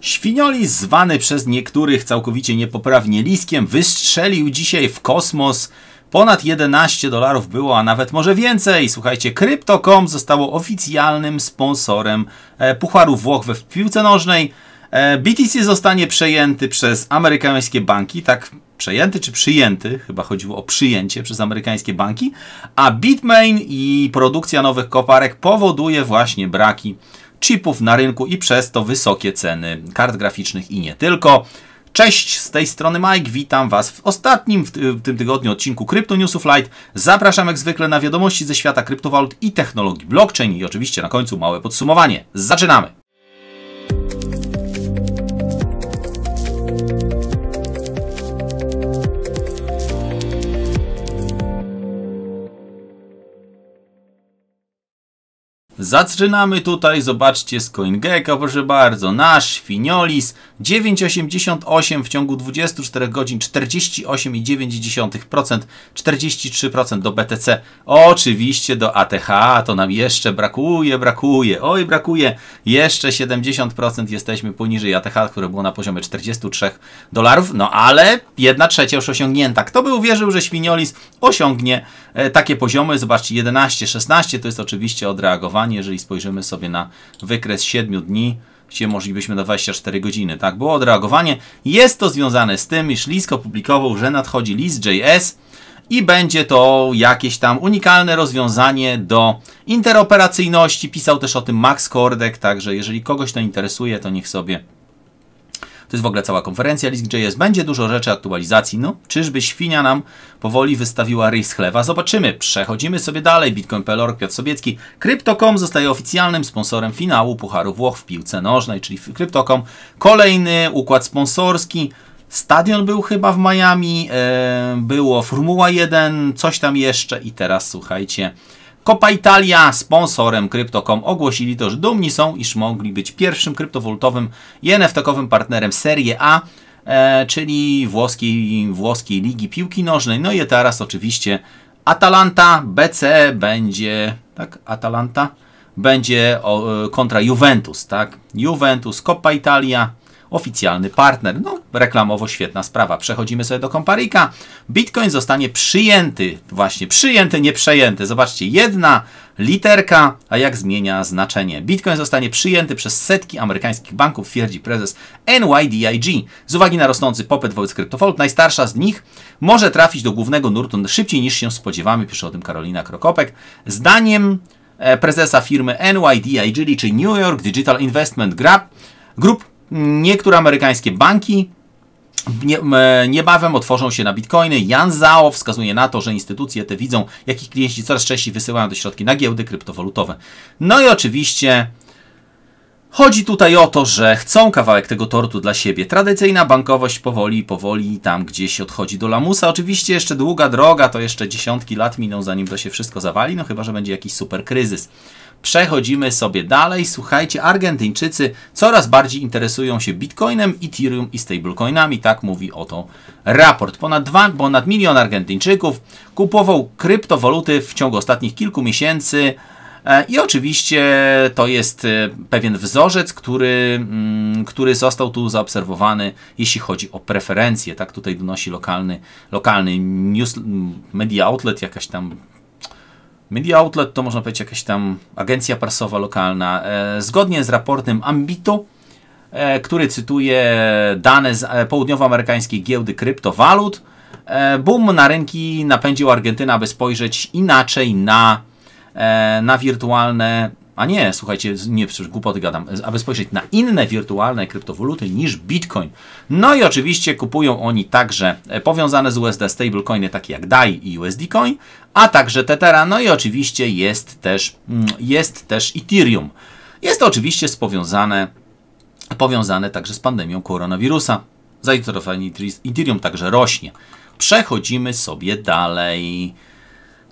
Świnioli, zwany przez niektórych całkowicie niepoprawnie Liskiem, wystrzelił dzisiaj w kosmos Ponad 11 dolarów było, a nawet może więcej. Słuchajcie, Crypto.com zostało oficjalnym sponsorem e, Pucharu Włoch w piłce nożnej. E, BTC zostanie przejęty przez amerykańskie banki, tak przejęty czy przyjęty, chyba chodziło o przyjęcie przez amerykańskie banki, a Bitmain i produkcja nowych koparek powoduje właśnie braki chipów na rynku i przez to wysokie ceny kart graficznych i nie tylko. Cześć, z tej strony Mike, witam Was w ostatnim w tym tygodniu odcinku Crypto of Light. Zapraszam jak zwykle na wiadomości ze świata kryptowalut i technologii blockchain i oczywiście na końcu małe podsumowanie. Zaczynamy! Zaczynamy tutaj, zobaczcie, z CoinGecko, proszę bardzo, nasz Finiolis 9,88 w ciągu 24 godzin, 48,9%, 43% do BTC, oczywiście do ATH, to nam jeszcze brakuje, brakuje, oj brakuje, jeszcze 70% jesteśmy poniżej ATH, które było na poziomie 43 dolarów, no ale 1 trzecia już osiągnięta. Kto by uwierzył, że Świniolis osiągnie e, takie poziomy, zobaczcie, 11, 16, to jest oczywiście odreagowanie zdecydowanie, jeżeli spojrzymy sobie na wykres 7 dni, gdzie moglibyśmy na 24 godziny, tak? Było odreagowanie. Jest to związane z tym, iż Lisk opublikował, że nadchodzi list.js i będzie to jakieś tam unikalne rozwiązanie do interoperacyjności. Pisał też o tym Max Kordek, także jeżeli kogoś to interesuje, to niech sobie to jest w ogóle cała konferencja List.js. Będzie dużo rzeczy aktualizacji. No, czyżby świnia nam powoli wystawiła ryj z chlewa? Zobaczymy. Przechodzimy sobie dalej. Bitcoin.pl, Piotr Sobiecki. Crypto.com zostaje oficjalnym sponsorem finału Pucharu Włoch w piłce nożnej, czyli Crypto.com. Kolejny układ sponsorski. Stadion był chyba w Miami, e, było Formuła 1, coś tam jeszcze i teraz słuchajcie, Copa Italia, sponsorem Crypto.com, ogłosili to, że dumni są, iż mogli być pierwszym kryptowolutowym i nft partnerem Serie A, e, czyli włoskiej, włoskiej Ligi Piłki Nożnej. No i teraz oczywiście Atalanta, BC będzie, tak, Atalanta, będzie o, e, kontra Juventus, tak, Juventus, Coppa Italia, oficjalny partner. No, reklamowo świetna sprawa. Przechodzimy sobie do Comparika. Bitcoin zostanie przyjęty, właśnie przyjęty, nie przejęty. Zobaczcie, jedna literka, a jak zmienia znaczenie. Bitcoin zostanie przyjęty przez setki amerykańskich banków, twierdzi prezes NYDIG. Z uwagi na rosnący popyt wobec kryptowalut, najstarsza z nich może trafić do głównego nurtu szybciej niż się spodziewamy, pisze o tym Karolina Krokopek. Zdaniem e, prezesa firmy NYDIG, czyli New York Digital Investment Group, Niektóre amerykańskie banki e, niebawem otworzą się na bitcoiny. Jan Zao wskazuje na to, że instytucje te widzą, jakich klienci coraz częściej wysyłają te środki na giełdy kryptowalutowe. No i oczywiście Chodzi tutaj o to, że chcą kawałek tego tortu dla siebie. Tradycyjna bankowość powoli, powoli tam gdzieś odchodzi do lamusa. Oczywiście jeszcze długa droga, to jeszcze dziesiątki lat miną zanim to się wszystko zawali, no chyba, że będzie jakiś super kryzys. Przechodzimy sobie dalej. Słuchajcie, Argentyńczycy coraz bardziej interesują się Bitcoinem, Ethereum i stablecoinami. Tak mówi o to raport. Ponad, dwa, ponad milion Argentyńczyków kupował kryptowaluty w ciągu ostatnich kilku miesięcy. E, I oczywiście to jest e, pewien wzorzec, który, mm, który został tu zaobserwowany, jeśli chodzi o preferencje. Tak tutaj donosi lokalny, lokalny news, media outlet, jakaś tam Media Outlet to można powiedzieć jakaś tam agencja prasowa lokalna. E, zgodnie z raportem Ambito, który cytuje dane z południowoamerykańskiej giełdy kryptowalut, boom na rynki napędził Argentyna, aby spojrzeć inaczej na E, na wirtualne, a nie, słuchajcie, nie, przecież głupoty gadam, aby spojrzeć na inne wirtualne kryptowaluty niż Bitcoin. No i oczywiście kupują oni także e, powiązane z USD stablecoiny takie jak DAI i USD Coin, a także Tethera, no i oczywiście jest też, mm, jest też Ethereum. Jest to oczywiście spowiązane, powiązane także z pandemią koronawirusa. Zainteresowanie Ethereum także rośnie. Przechodzimy sobie dalej.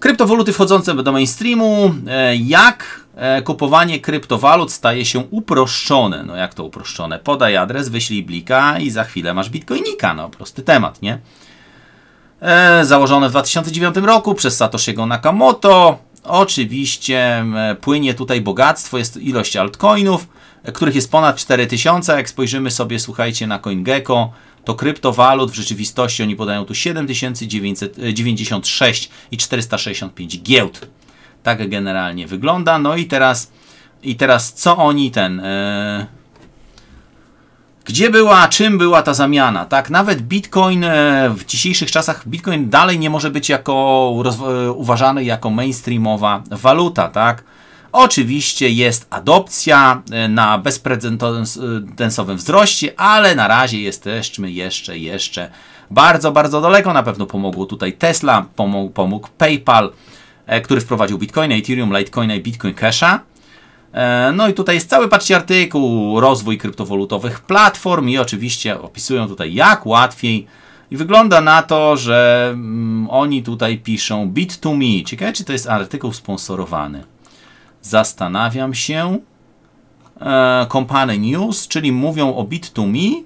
Kryptowaluty wchodzące do mainstreamu, e, jak e, kupowanie kryptowalut staje się uproszczone. No jak to uproszczone? Podaj adres, wyślij blika i za chwilę masz bitcoinika. No prosty temat, nie? E, założone w 2009 roku przez Satoshiego Nakamoto. Oczywiście płynie tutaj bogactwo, jest ilość altcoinów których jest ponad 4000. Jak spojrzymy sobie, słuchajcie, na CoinGecko, to kryptowalut w rzeczywistości oni podają tu 7996 e, i 465 giełd. Tak generalnie wygląda. No i teraz, i teraz co oni ten... Yy, gdzie była, czym była ta zamiana, tak? Nawet Bitcoin e, w dzisiejszych czasach, Bitcoin dalej nie może być jako, uważany jako mainstreamowa waluta, tak? Oczywiście jest adopcja e, na bezprecedensowym wzroście, ale na razie jesteśmy jeszcze, jeszcze bardzo, bardzo daleko. Na pewno pomogło tutaj Tesla, pomógł, pomógł PayPal, e, który wprowadził Bitcoina, Ethereum, Litecoina i Bitcoin Casha. E, no i tutaj jest cały, patrzcie, artykuł rozwój kryptowalutowych platform i oczywiście opisują tutaj jak łatwiej i wygląda na to, że mm, oni tutaj piszą Bit2Me. Ciekawe, czy to jest artykuł sponsorowany zastanawiam się. E, company News, czyli mówią o Bit2Me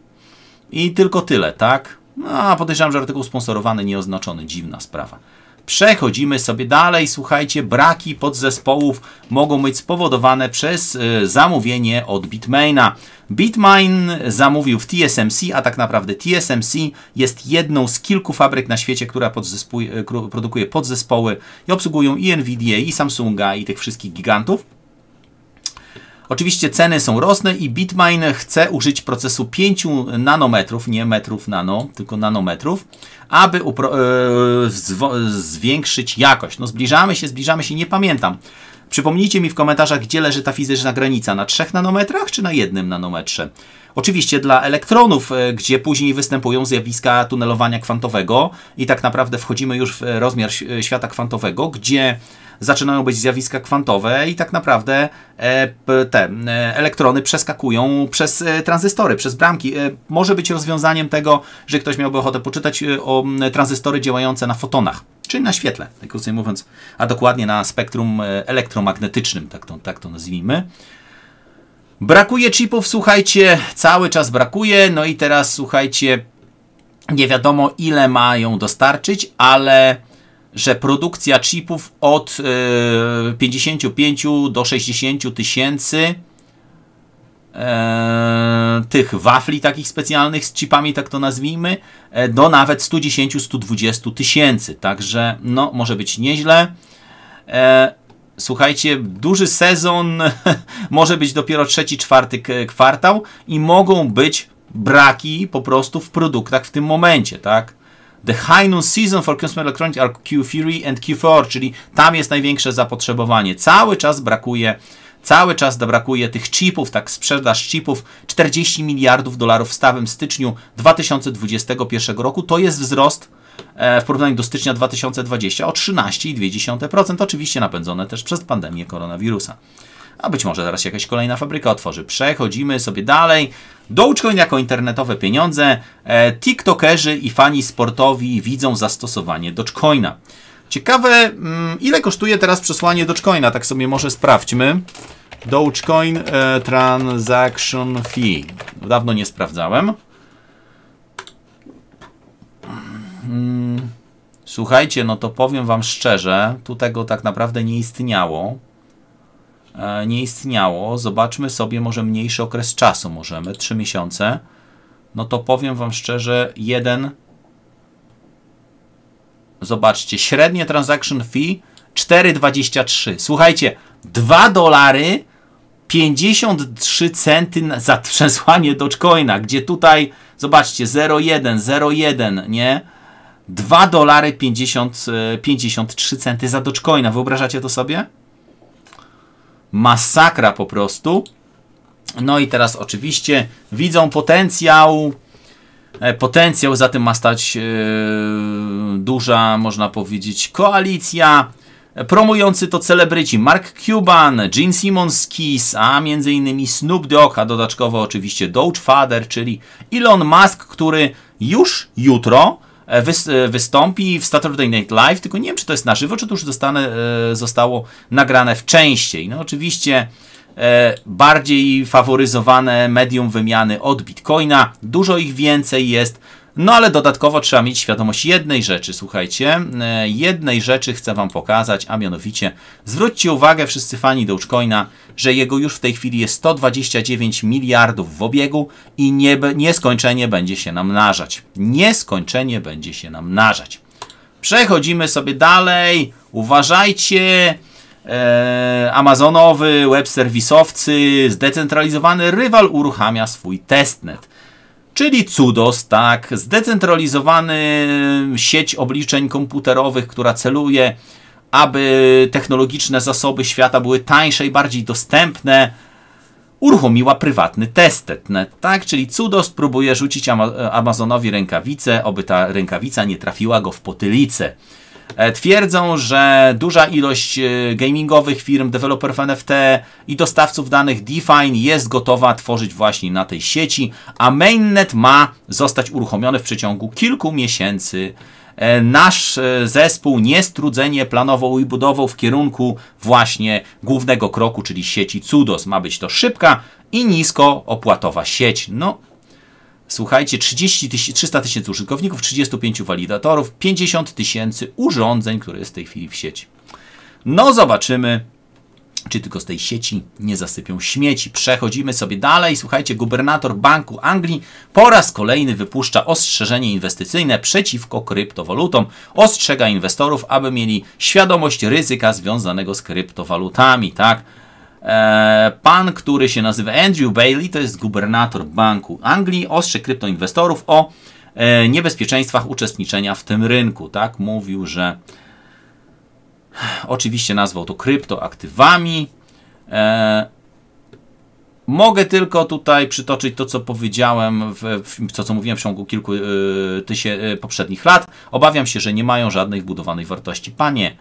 i tylko tyle, tak? No, podejrzewam, że artykuł sponsorowany, nieoznaczony, dziwna sprawa. Przechodzimy sobie dalej. Słuchajcie, braki podzespołów mogą być spowodowane przez e, zamówienie od Bitmaina. Bitmain zamówił w TSMC, a tak naprawdę TSMC jest jedną z kilku fabryk na świecie, która e, produkuje podzespoły i obsługują i Nvidia, i Samsunga, i tych wszystkich gigantów. Oczywiście ceny są rosne i Bitmain chce użyć procesu 5 nanometrów, nie metrów nano, tylko nanometrów, aby e, zwiększyć jakość. No zbliżamy się, zbliżamy się, nie pamiętam. Przypomnijcie mi w komentarzach, gdzie leży ta fizyczna granica, na 3 nanometrach czy na 1 nanometrze. Oczywiście dla elektronów, e, gdzie później występują zjawiska tunelowania kwantowego i tak naprawdę wchodzimy już w rozmiar świata kwantowego, gdzie zaczynają być zjawiska kwantowe i tak naprawdę e, te e, elektrony przeskakują przez e, tranzystory, przez bramki. Może być rozwiązaniem tego, że ktoś miałby ochotę poczytać o tranzystory działające na fotonach, czyli na świetle, krócej mówiąc, a dokładnie na spektrum elektromagnetycznym, tak to, tak to nazwijmy. Brakuje chipów, słuchajcie, cały czas brakuje, no i teraz słuchajcie, nie wiadomo ile mają dostarczyć, ale że produkcja chipów od 55 e, do 60 tysięcy e, tych wafli takich specjalnych z chipami, tak to nazwijmy, e, do nawet 110-120 tysięcy. Także no, może być nieźle. Słuchajcie, duży sezon może być dopiero trzeci, czwarty kwartał i mogą być braki po prostu w produktach w tym momencie, tak? The high noon season for consumer electronics are Q3 and Q4, czyli tam jest największe zapotrzebowanie. Cały czas brakuje Cały czas brakuje tych chipów, tak sprzedaż chipów 40 miliardów dolarów w stawem styczniu 2021 roku. To jest wzrost e, w porównaniu do stycznia 2020 o 13,2%, oczywiście napędzone też przez pandemię koronawirusa. A być może teraz jakaś kolejna fabryka otworzy. Przechodzimy sobie dalej. Dogecoin jako internetowe pieniądze. E, TikTokerzy i fani sportowi widzą zastosowanie Dogecoina. Ciekawe, mm, ile kosztuje teraz przesłanie Dogecoina? Tak sobie może sprawdźmy. Dogecoin e, Transaction Fee. Dawno nie sprawdzałem. Mm, słuchajcie, no to powiem Wam szczerze, tu tego tak naprawdę nie istniało. E, nie istniało. Zobaczmy sobie może mniejszy okres czasu możemy, 3 miesiące. No to powiem Wam szczerze, jeden zobaczcie, średnie transaction fee 4,23. Słuchajcie, 2 dolary 53 centy za przesłanie Dogecoina, gdzie tutaj, zobaczcie, 0,1, 01, nie? 2 dolary 53 e, centy za Dogecoina. Wyobrażacie to sobie? masakra po prostu. No i teraz oczywiście widzą potencjał. E, potencjał za tym ma stać e, duża, można powiedzieć, koalicja. E, promujący to celebryci Mark Cuban, Gene Simmons Kiss, a m.in. Snoop Dogg, a dodatkowo oczywiście Dogefather, czyli Elon Musk, który już jutro E, e, wystąpi w Saturday Night Live, tylko nie wiem, czy to jest na żywo, czy to już e, zostało nagrane wcześniej. No oczywiście bardziej faworyzowane medium wymiany od Bitcoina, dużo ich więcej jest, no ale dodatkowo trzeba mieć świadomość jednej rzeczy, słuchajcie. E, jednej rzeczy chcę Wam pokazać, a mianowicie zwróćcie uwagę wszyscy fani Dogecoina, że jego już w tej chwili jest 129 miliardów w obiegu i nie, nieskończenie będzie się namnażać. Nieskończenie będzie się namnażać. Przechodzimy sobie dalej. Uważajcie. Eee, Amazonowy web serwisowcy, zdecentralizowany rywal uruchamia swój testnet czyli CUDOS, tak, zdecentralizowany sieć obliczeń komputerowych, która celuje, aby technologiczne zasoby świata były tańsze i bardziej dostępne, uruchomiła prywatny testet, tak? Czyli CUDOS próbuje rzucić Ama Amazonowi rękawicę, oby ta rękawica nie trafiła go w potylicę. E, twierdzą, że duża ilość e, gamingowych firm, deweloperów NFT i dostawców danych Define jest gotowa tworzyć właśnie na tej sieci, a mainnet ma zostać uruchomiony w przeciągu kilku miesięcy. E, nasz zespół niestrudzenie planował i budował w kierunku właśnie głównego kroku, czyli sieci CUDOS. Ma być to szybka i nisko opłatowa sieć. No, słuchajcie, 30 tyś, 300 tysięcy użytkowników, 35 walidatorów, 50 tysięcy urządzeń, które jest w tej chwili w sieci. No zobaczymy, czy tylko z tej sieci nie zasypią śmieci. Przechodzimy sobie dalej. Słuchajcie, gubernator Banku Anglii po raz kolejny wypuszcza ostrzeżenie inwestycyjne przeciwko kryptowalutom. Ostrzega inwestorów, aby mieli świadomość ryzyka związanego z kryptowalutami, tak? E, pan, który się nazywa Andrew Bailey, to jest gubernator Banku Anglii, ostrze kryptoinwestorów o e, niebezpieczeństwach uczestniczenia w tym rynku. Tak, mówił, że oczywiście nazwał to kryptoaktywami. E, mogę tylko tutaj przytoczyć to, co powiedziałem, w, w, to co mówiłem w ciągu kilku y, tysie, y, poprzednich lat. Obawiam się, że nie mają żadnej wbudowanej wartości. Panie,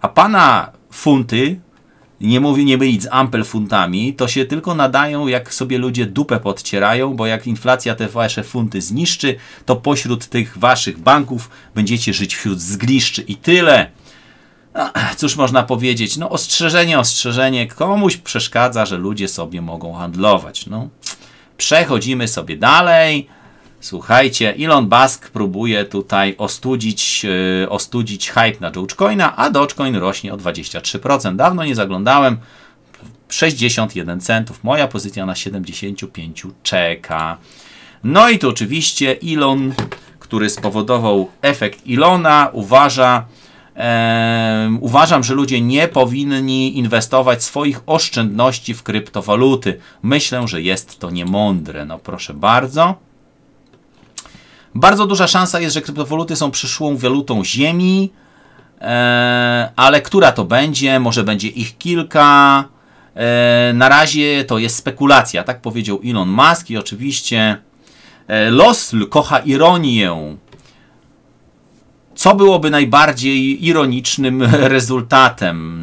a pana funty nie mówię, nie mylić z ampelfuntami, to się tylko nadają, jak sobie ludzie dupę podcierają, bo jak inflacja te wasze funty zniszczy, to pośród tych waszych banków będziecie żyć wśród zgliszczy i tyle. Cóż można powiedzieć? No ostrzeżenie, ostrzeżenie. Komuś przeszkadza, że ludzie sobie mogą handlować. No. Przechodzimy sobie dalej. Słuchajcie, Elon Musk próbuje tutaj ostudzić, yy, ostudzić hype na Dogecoina, a Dogecoin rośnie o 23%. Dawno nie zaglądałem. 61 centów. Moja pozycja na 75 czeka. No i tu oczywiście Elon, który spowodował efekt Ilona, uważa, uważam, że ludzie nie powinni inwestować swoich oszczędności w kryptowaluty. Myślę, że jest to niemądre. No proszę bardzo. Bardzo duża szansa jest, że kryptowaluty są przyszłą walutą Ziemi, e, ale która to będzie? Może będzie ich kilka. E, na razie to jest spekulacja, tak powiedział Elon Musk i oczywiście e, Losl kocha ironię. Co byłoby najbardziej ironicznym rezultatem?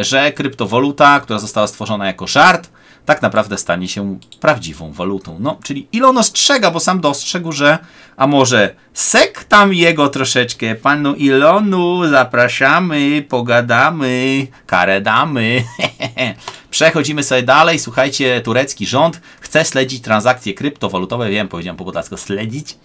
Że kryptowaluta, która została stworzona jako żart, tak naprawdę stanie się prawdziwą walutą. No, czyli ile on ostrzega, bo sam dostrzegł, że a może sek tam jego troszeczkę, panu Ilonu zapraszamy, pogadamy, karę damy. Przechodzimy sobie dalej. Słuchajcie, turecki rząd chce śledzić transakcje kryptowalutowe. Wiem, powiedziałem po podlasku śledzić.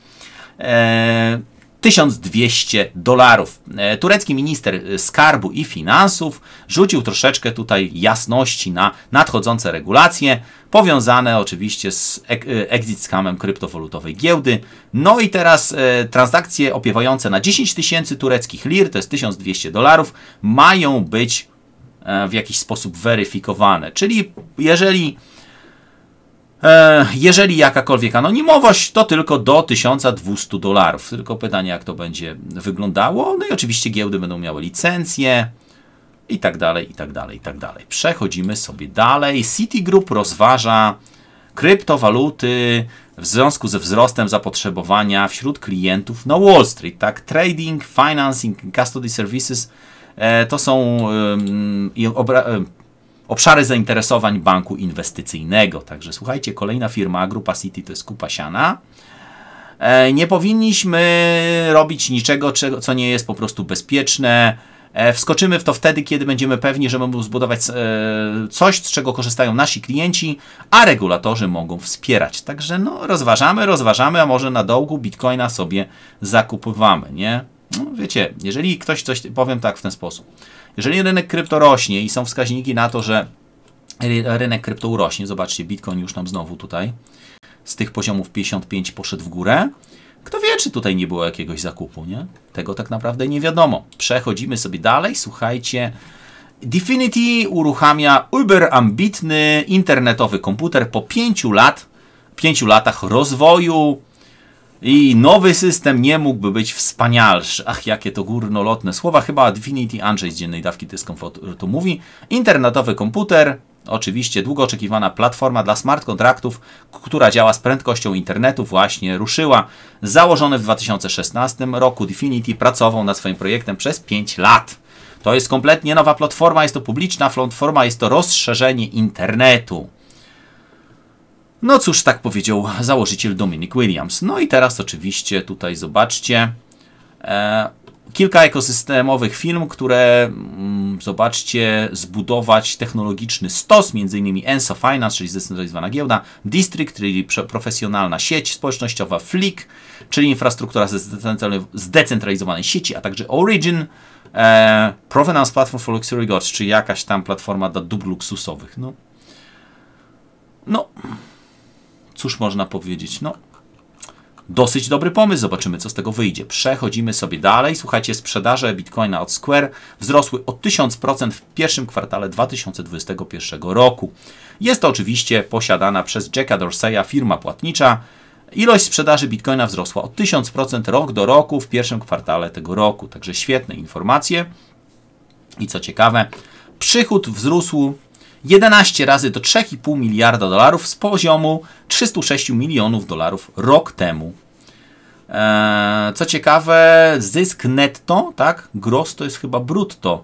Eee, 1200 dolarów. E, turecki minister e, skarbu i finansów rzucił troszeczkę tutaj jasności na nadchodzące regulacje, powiązane oczywiście z e, exit scamem kryptowalutowej giełdy. No i teraz transakcje opiewające na 10 tysięcy tureckich lir, to jest 1200 dolarów, mają być w jakiś sposób weryfikowane. Czyli jeżeli E, jeżeli jakakolwiek anonimowość, to tylko do 1200 dolarów. Tylko pytanie, jak to będzie wyglądało. No i oczywiście giełdy będą miały licencje i tak dalej, i tak dalej, i tak dalej. Przechodzimy sobie dalej. Citigroup rozważa kryptowaluty w związku ze wzrostem zapotrzebowania wśród klientów na Wall Street. Tak, trading, financing, custody services e, to są Obszary zainteresowań banku inwestycyjnego. Także słuchajcie, kolejna firma, Grupa City to jest kupa siana. E, nie powinniśmy robić niczego, co nie jest po prostu bezpieczne. E, wskoczymy w to wtedy, kiedy będziemy pewni, że mogą zbudować e, coś, z czego korzystają nasi klienci, a regulatorzy mogą wspierać. Także no, rozważamy, rozważamy, a może na dołku bitcoina sobie zakupywamy, nie? No, wiecie, jeżeli ktoś coś, powiem tak w ten sposób. Jeżeli rynek krypto rośnie i są wskaźniki na to, że rynek krypto urośnie, zobaczcie, Bitcoin już nam znowu tutaj z tych poziomów 55 poszedł w górę. Kto wie, czy tutaj nie było jakiegoś zakupu, nie? Tego tak naprawdę nie wiadomo. Przechodzimy sobie dalej, słuchajcie. Definity uruchamia uberambitny internetowy komputer po 5 lat, 5 latach rozwoju. I nowy system nie mógłby być wspanialszy. Ach, jakie to górnolotne słowa. Chyba Divinity Andrzej z dziennej dawki dyskomfortu mówi. Internetowy komputer, Oczywiście długo oczekiwana platforma dla smart kontraktów, która działa z prędkością internetu, właśnie ruszyła. Założony w 2016 roku, Definity pracował nad swoim projektem przez 5 lat. To jest kompletnie nowa platforma, jest to publiczna platforma, jest to rozszerzenie internetu. No cóż, tak powiedział założyciel Dominic Williams. No i teraz oczywiście tutaj zobaczcie e, kilka ekosystemowych firm, które mm, zobaczcie zbudować technologiczny stos, m.in. Enso Finance, czyli zdecentralizowana giełda, District, czyli profesjonalna sieć społecznościowa, Flick, czyli infrastruktura zdecentralizowanej sieci, a także Origin, e, Provenance Platform for Luxury Goods, czyli jakaś tam platforma dla dóbr luksusowych. No, no cóż można powiedzieć? No, dosyć dobry pomysł, zobaczymy co z tego wyjdzie. Przechodzimy sobie dalej. Słuchajcie, sprzedaże Bitcoina od Square wzrosły o 1000% w pierwszym kwartale 2021 roku. Jest to oczywiście posiadana przez Jacka Dorseya firma płatnicza. Ilość sprzedaży Bitcoina wzrosła o 1000% rok do roku w pierwszym kwartale tego roku. Także świetne informacje. I co ciekawe, przychód wzrósł 11 razy do 3,5 miliarda dolarów z poziomu 306 milionów dolarów rok temu. Eee, co ciekawe, zysk netto, tak? Gros to jest chyba brutto.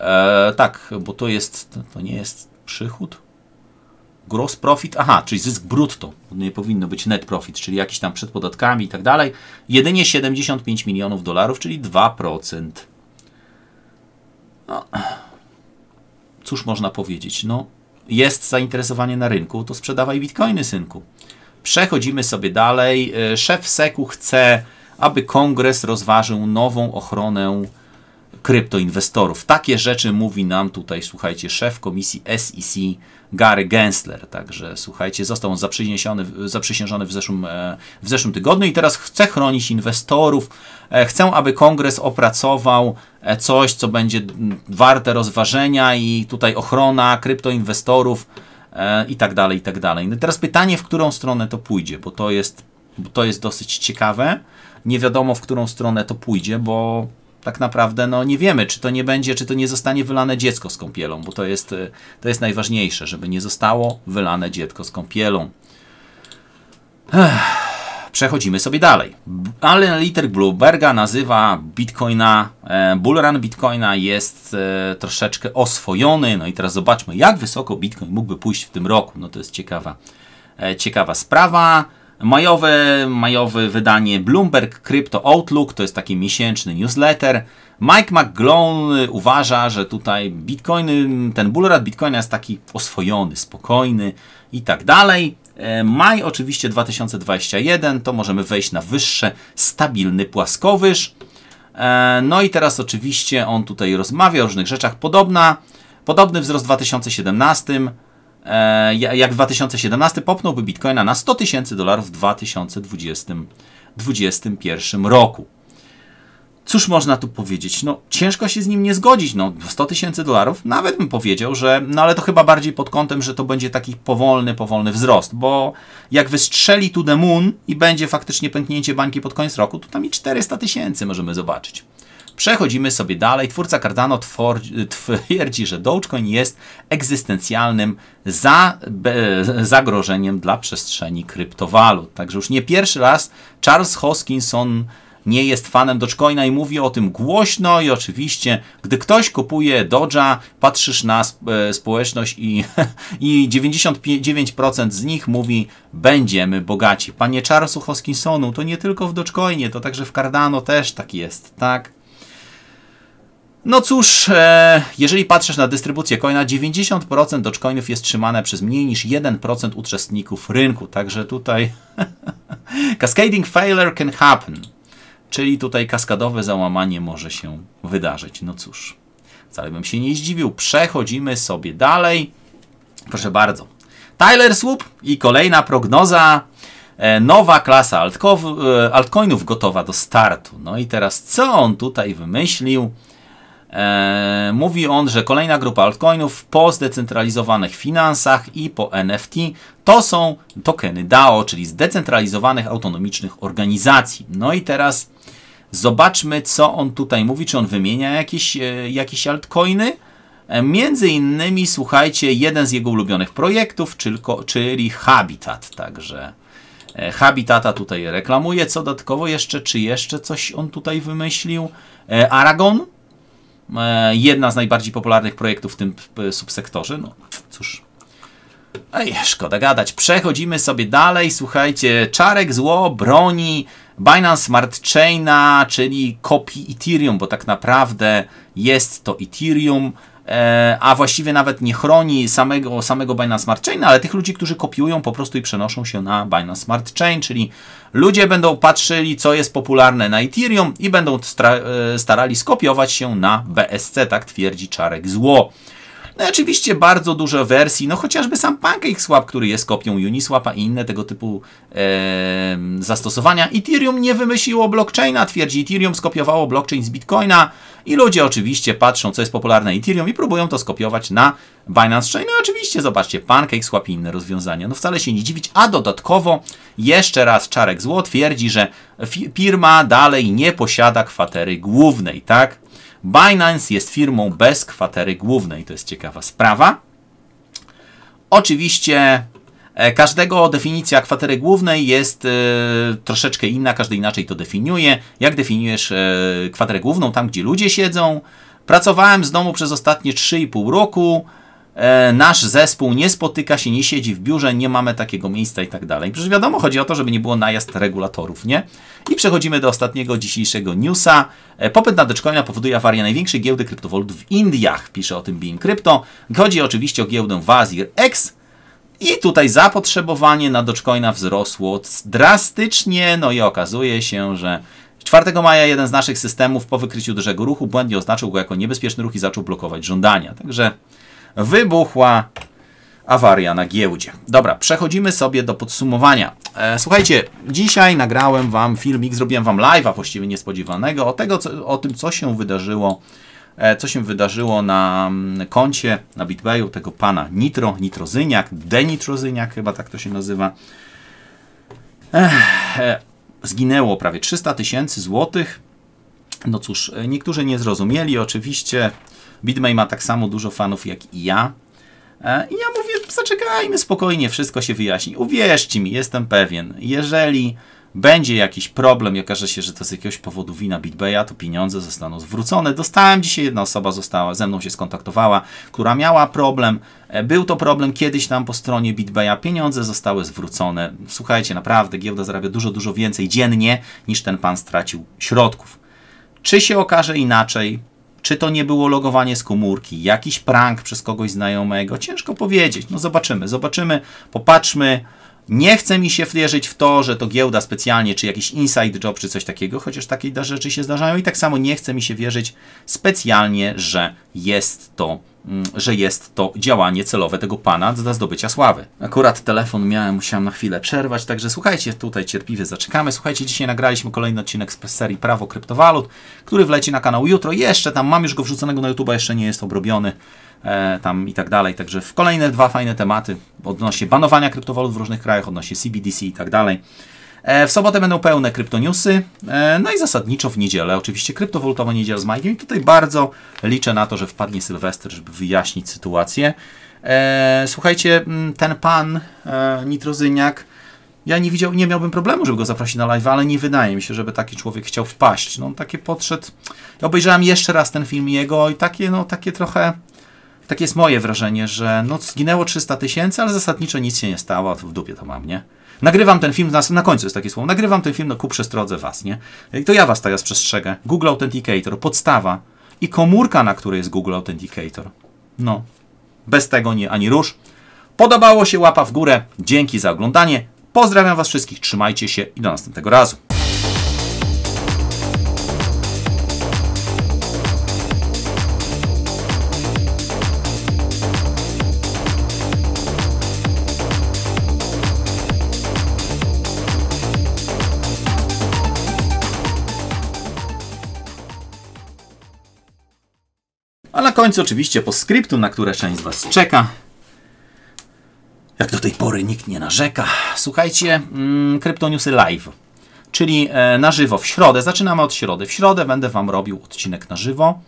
Eee, tak, bo to jest, to nie jest przychód. Gross profit, aha, czyli zysk brutto. Nie powinno być net profit, czyli jakiś tam przed podatkami i tak dalej. Jedynie 75 milionów dolarów, czyli 2%. No cóż można powiedzieć? No, jest zainteresowanie na rynku, to sprzedawaj bitcoiny, synku. Przechodzimy sobie dalej. E, szef SEKU chce, aby kongres rozważył nową ochronę kryptoinwestorów. Takie rzeczy mówi nam tutaj, słuchajcie, szef komisji SEC Gary Gensler. Także słuchajcie, został on zaprzysiężony, w, zeszłym, e, w zeszłym tygodniu i teraz chce chronić inwestorów. E, chcę, aby kongres opracował e, coś, co będzie warte rozważenia i tutaj ochrona kryptoinwestorów i tak dalej, i tak dalej. No teraz pytanie, w którą stronę to pójdzie, bo to jest, bo to jest dosyć ciekawe. Nie wiadomo, w którą stronę to pójdzie, bo tak naprawdę no, nie wiemy, czy to nie będzie, czy to nie zostanie wylane dziecko z kąpielą, bo to jest, y, to jest najważniejsze, żeby nie zostało wylane dziecko z kąpielą. Ech przechodzimy sobie dalej. Alan Liter Bloomberga nazywa Bitcoina, e, bullrun Bitcoina jest e, troszeczkę oswojony. No i teraz zobaczmy, jak wysoko Bitcoin mógłby pójść w tym roku. No to jest ciekawa, e, ciekawa sprawa. Majowe, majowe wydanie Bloomberg Crypto Outlook, to jest taki miesięczny newsletter. Mike McGlone uważa, że tutaj Bitcoin, ten bullrat bitcoina jest taki oswojony, spokojny i tak dalej. E, maj oczywiście 2021 to możemy wejść na wyższe, stabilny płaskowyż. E, no i teraz oczywiście on tutaj rozmawia o różnych rzeczach. Podobna, podobny wzrost w 2017 E, jak 2017 popnąłby bitcoina na 100 tysięcy dolarów w 2021 roku. Cóż można tu powiedzieć? No, ciężko się z nim nie zgodzić. No, 100 tysięcy dolarów, nawet bym powiedział, że, no ale to chyba bardziej pod kątem, że to będzie taki powolny, powolny wzrost, bo jak wystrzeli tu the moon i będzie faktycznie pęknięcie bańki pod koniec roku, to tam i 400 tysięcy możemy zobaczyć. Przechodzimy sobie dalej. Twórca Cardano twierdzi, że Dogecoin jest egzystencjalnym za, be, zagrożeniem dla przestrzeni kryptowalut. Także już nie pierwszy raz Charles Hoskinson nie jest fanem Dogecoina i mówi o tym głośno i oczywiście, gdy ktoś kupuje Doge'a, patrzysz na e, społeczność i, i 99% z nich mówi będziemy bogaci. Panie Charlesu Hoskinsonu, to nie tylko w Dogecoinie, to także w Cardano też tak jest, tak? No cóż, e, jeżeli patrzysz na dystrybucję coina, 90% dogecoinów jest trzymane przez mniej niż 1% uczestników rynku. Także tutaj cascading failure can happen. Czyli tutaj kaskadowe załamanie może się wydarzyć. No cóż, wcale bym się nie zdziwił. Przechodzimy sobie dalej. Proszę bardzo. Tyler Swoop i kolejna prognoza. E, nowa klasa altko e, altcoinów gotowa do startu. No i teraz co on tutaj wymyślił? E, mówi on, że kolejna grupa altcoinów po zdecentralizowanych finansach i po NFT to są tokeny DAO, czyli zdecentralizowanych autonomicznych organizacji. No i teraz zobaczmy, co on tutaj mówi. Czy on wymienia jakieś, e, jakieś altcoiny? E, między innymi, słuchajcie, jeden z jego ulubionych projektów, czyli, czyli Habitat. Także e, Habitata tutaj reklamuje. Co dodatkowo jeszcze, czy jeszcze coś on tutaj wymyślił? E, Aragon? E, jedna z najbardziej popularnych projektów w tym e, subsektorze. No cóż. Ej, szkoda gadać. Przechodzimy sobie dalej. Słuchajcie, czarek zło broni Binance Smart Chaina, czyli kopii Ethereum, bo tak naprawdę jest to Ethereum, E, a właściwie nawet nie chroni samego, samego Binance Smart Chain, ale tych ludzi, którzy kopiują po prostu i przenoszą się na Binance Smart Chain, czyli ludzie będą patrzyli, co jest popularne na Ethereum i będą e, starali skopiować się na BSC, tak twierdzi Czarek Zło. No i oczywiście bardzo dużo wersji, no chociażby sam PancakeSwap, który jest kopią Uniswapa i inne tego typu e, zastosowania. Ethereum nie wymyśliło blockchaina, twierdzi Ethereum, skopiowało blockchain z Bitcoina i ludzie oczywiście patrzą, co jest popularne Ethereum i próbują to skopiować na Binance Chain. No oczywiście, zobaczcie, PancakeSwap i inne rozwiązania. No wcale się nie dziwić, a dodatkowo jeszcze raz Czarek Zło twierdzi, że firma dalej nie posiada kwatery głównej, tak? Binance jest firmą bez kwatery głównej. To jest ciekawa sprawa. Oczywiście e, Każdego definicja kwatery głównej jest e, troszeczkę inna, każdy inaczej to definiuje. Jak definiujesz e, kwaterę główną? Tam, gdzie ludzie siedzą. Pracowałem z domu przez ostatnie 3,5 roku. E, nasz zespół nie spotyka się, nie siedzi w biurze, nie mamy takiego miejsca i tak dalej. Przecież wiadomo, chodzi o to, żeby nie było najazd regulatorów, nie? I przechodzimy do ostatniego dzisiejszego newsa. E, popyt na Dogecoina powoduje awarię największej giełdy kryptowalut w Indiach, pisze o tym Bim Crypto. Chodzi oczywiście o giełdę Wazir X, i tutaj zapotrzebowanie na Dogecoina wzrosło drastycznie, no i okazuje się, że 4 maja jeden z naszych systemów po wykryciu dużego ruchu błędnie oznaczył go jako niebezpieczny ruch i zaczął blokować żądania. Także wybuchła awaria na giełdzie. Dobra, przechodzimy sobie do podsumowania. E, słuchajcie, dzisiaj nagrałem Wam filmik, zrobiłem Wam live'a właściwie niespodziewanego o, tego, co, o tym, co się wydarzyło e, co się wydarzyło na mm, koncie, na BitBayu tego pana Nitro, Nitrozyniak, Denitrozyniak chyba tak to się nazywa. Ech, e, zginęło prawie 300 tysięcy złotych. No cóż, e, niektórzy nie zrozumieli, oczywiście Bitmay ma tak samo dużo fanów jak i ja. E, I ja mówię, zaczekajmy spokojnie, wszystko się wyjaśni. Uwierzcie mi, jestem pewien, jeżeli będzie jakiś problem i okaże się, że to z jakiegoś powodu wina BitBaya, to pieniądze zostaną zwrócone. Dostałem dzisiaj, jedna osoba została, ze mną się skontaktowała, która miała problem. E, był to problem kiedyś tam po stronie BitBaya, pieniądze zostały zwrócone. Słuchajcie, naprawdę giełda zarabia dużo, dużo więcej dziennie niż ten pan stracił środków. Czy się okaże inaczej? Czy to nie było logowanie z komórki, jakiś prank przez kogoś znajomego? Ciężko powiedzieć. No zobaczymy, zobaczymy, popatrzmy. Nie chce mi się wierzyć w to, że to giełda specjalnie, czy jakiś inside job, czy coś takiego, chociaż takie rzeczy się zdarzają i tak samo nie chce mi się wierzyć specjalnie, że jest to Mm, że jest to działanie celowe tego pana dla zdobycia sławy. Akurat telefon miałem, musiałem na chwilę przerwać, także słuchajcie, tutaj cierpliwie zaczekamy. Słuchajcie, dzisiaj nagraliśmy kolejny odcinek z serii Prawo Kryptowalut, który wleci na kanał jutro. Jeszcze tam mam już go wrzuconego na YouTube, jeszcze nie jest obrobiony e, tam i tak dalej. Także w kolejne dwa fajne tematy odnośnie banowania kryptowalut w różnych krajach, odnośnie CBDC i tak dalej. E, w sobotę będą pełne kryptoniusy, e, no i zasadniczo w niedzielę, oczywiście kryptowolutowa niedziela z Majkiem. I tutaj bardzo liczę na to, że wpadnie Sylwester, żeby wyjaśnić sytuację. E, słuchajcie, ten pan Nitrozyniak, ja nie widział, nie miałbym problemu, żeby go zaprosić na live, ale nie wydaje mi się, żeby taki człowiek chciał wpaść. No takie podszedł, ja obejrzałem jeszcze raz ten film jego i takie, no takie trochę... Takie jest moje wrażenie, że no, zginęło 300 tysięcy, ale zasadniczo nic się nie stało, w dupie to mam, nie? Nagrywam ten film, na, na końcu jest takie słowo, nagrywam ten film no, ku przestrodze was, nie? I to ja was teraz przestrzegę. Google Authenticator, podstawa i komórka, na której jest Google Authenticator. No, bez tego nie ani rusz. Podobało się, łapa w górę. Dzięki za oglądanie. Pozdrawiam was wszystkich, trzymajcie się i do następnego razu. końcu oczywiście po skryptu, na które część z Was czeka. Jak do tej pory nikt nie narzeka. Słuchajcie, mm, Kryptoniusy Live, czyli e, na żywo w środę. Zaczynamy od środy. W środę będę Wam robił odcinek na żywo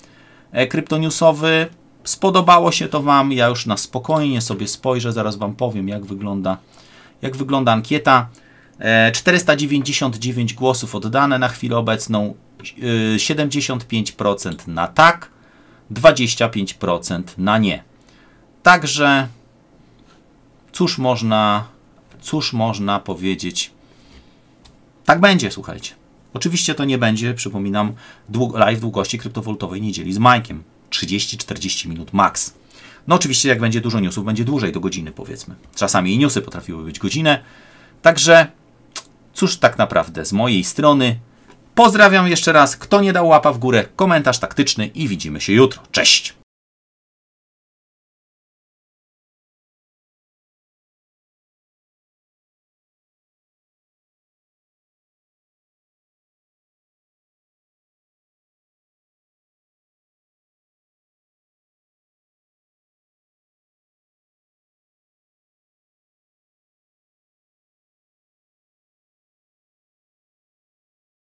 e, kryptoniusowy. Spodobało się to Wam, ja już na spokojnie sobie spojrzę, zaraz Wam powiem jak wygląda, jak wygląda ankieta. 499 e, głosów oddane na chwilę obecną, 75% na tak, 25% na nie. Także cóż można, cóż można powiedzieć? Tak będzie, słuchajcie. Oczywiście to nie będzie, przypominam, live długości kryptowoltowej niedzieli z Majkiem. 30-40 minut max. No oczywiście jak będzie dużo newsów, będzie dłużej do godziny powiedzmy. Czasami i newsy potrafiły być godzinę. Także cóż tak naprawdę z mojej strony Pozdrawiam jeszcze raz. Kto nie dał łapa w górę, komentarz taktyczny i widzimy się jutro. Cześć!